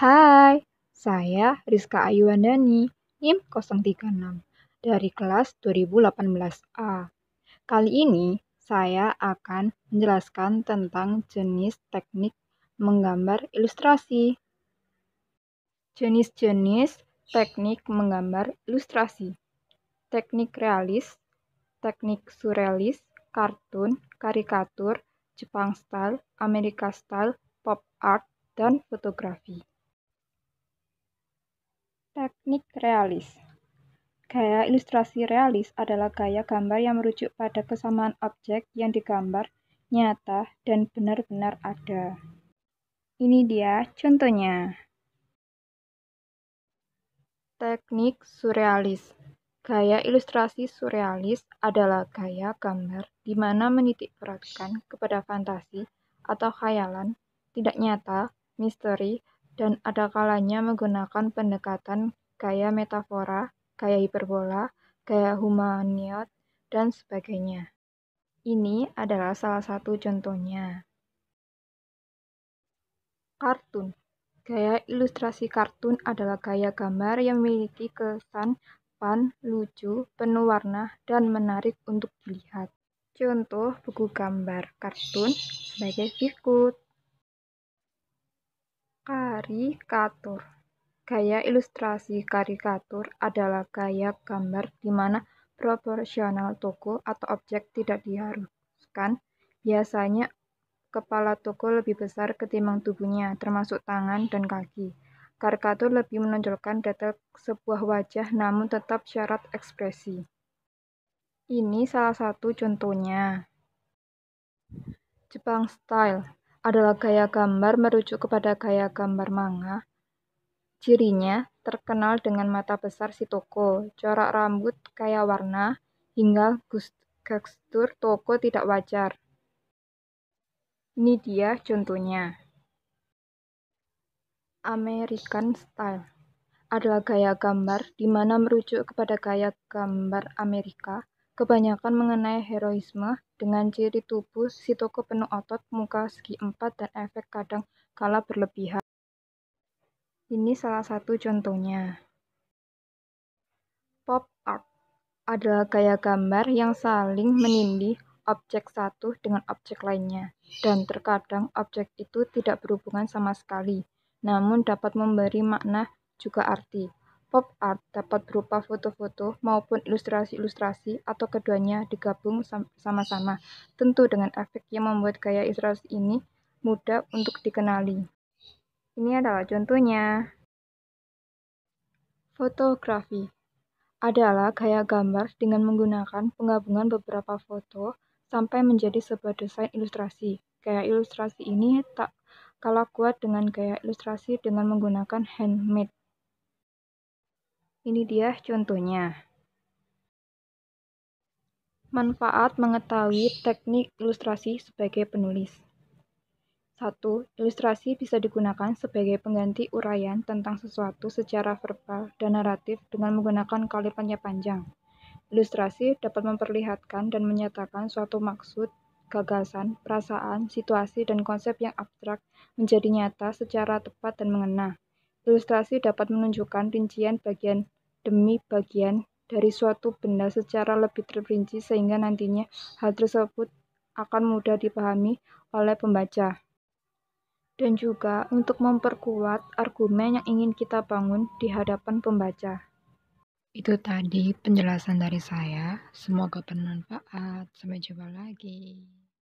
Hai, saya Rizka Ayuandani, NIM 036 dari kelas 2018A. Kali ini saya akan menjelaskan tentang jenis teknik menggambar ilustrasi. Jenis-jenis teknik menggambar ilustrasi. Teknik realis, teknik surrealis, kartun, karikatur, Jepang style, Amerika style, pop art, dan fotografi. Teknik realis. Gaya ilustrasi realis adalah gaya gambar yang merujuk pada kesamaan objek yang digambar nyata dan benar-benar ada. Ini dia contohnya. Teknik surrealis. Gaya ilustrasi surrealis adalah gaya gambar di mana menitik beratkan kepada fantasi atau khayalan tidak nyata, misteri, dan ada kalanya menggunakan pendekatan gaya metafora, gaya hiperbola, gaya humaniot, dan sebagainya. Ini adalah salah satu contohnya. Kartun Gaya ilustrasi kartun adalah gaya gambar yang memiliki kesan fun, lucu, penuh warna, dan menarik untuk dilihat. Contoh buku gambar kartun sebagai Fikut. Karikatur Gaya ilustrasi karikatur adalah gaya gambar di mana proporsional toko atau objek tidak diharuskan. Biasanya, kepala toko lebih besar ketimbang tubuhnya, termasuk tangan dan kaki. Karikatur lebih menonjolkan detail sebuah wajah namun tetap syarat ekspresi. Ini salah satu contohnya. Jepang Style adalah gaya gambar merujuk kepada gaya gambar manga. Cirinya terkenal dengan mata besar si toko, corak rambut kaya warna, hingga tekstur toko tidak wajar. Ini dia contohnya. American Style adalah gaya gambar di mana merujuk kepada gaya gambar Amerika kebanyakan mengenai heroisme dengan ciri tubuh si toko penuh otot, muka segi empat, dan efek kadang kala berlebihan. Ini salah satu contohnya. Pop art adalah gaya gambar yang saling menindih objek satu dengan objek lainnya, dan terkadang objek itu tidak berhubungan sama sekali, namun dapat memberi makna juga arti. Pop art dapat berupa foto-foto maupun ilustrasi-ilustrasi atau keduanya digabung sama-sama, tentu dengan efek yang membuat gaya ilustrasi ini mudah untuk dikenali. Ini adalah contohnya. Fotografi adalah gaya gambar dengan menggunakan penggabungan beberapa foto sampai menjadi sebuah desain ilustrasi. Gaya ilustrasi ini tak kalah kuat dengan gaya ilustrasi dengan menggunakan handmade. Ini dia contohnya. Manfaat mengetahui teknik ilustrasi sebagai penulis. 1. Ilustrasi bisa digunakan sebagai pengganti uraian tentang sesuatu secara verbal dan naratif dengan menggunakan kalimatnya panjang. Ilustrasi dapat memperlihatkan dan menyatakan suatu maksud, gagasan, perasaan, situasi, dan konsep yang abstrak menjadi nyata secara tepat dan mengena. Ilustrasi dapat menunjukkan rincian bagian demi bagian dari suatu benda secara lebih terperinci sehingga nantinya hal tersebut akan mudah dipahami oleh pembaca. Dan juga untuk memperkuat argumen yang ingin kita bangun di hadapan pembaca. Itu tadi penjelasan dari saya. Semoga bermanfaat. Sampai jumpa lagi.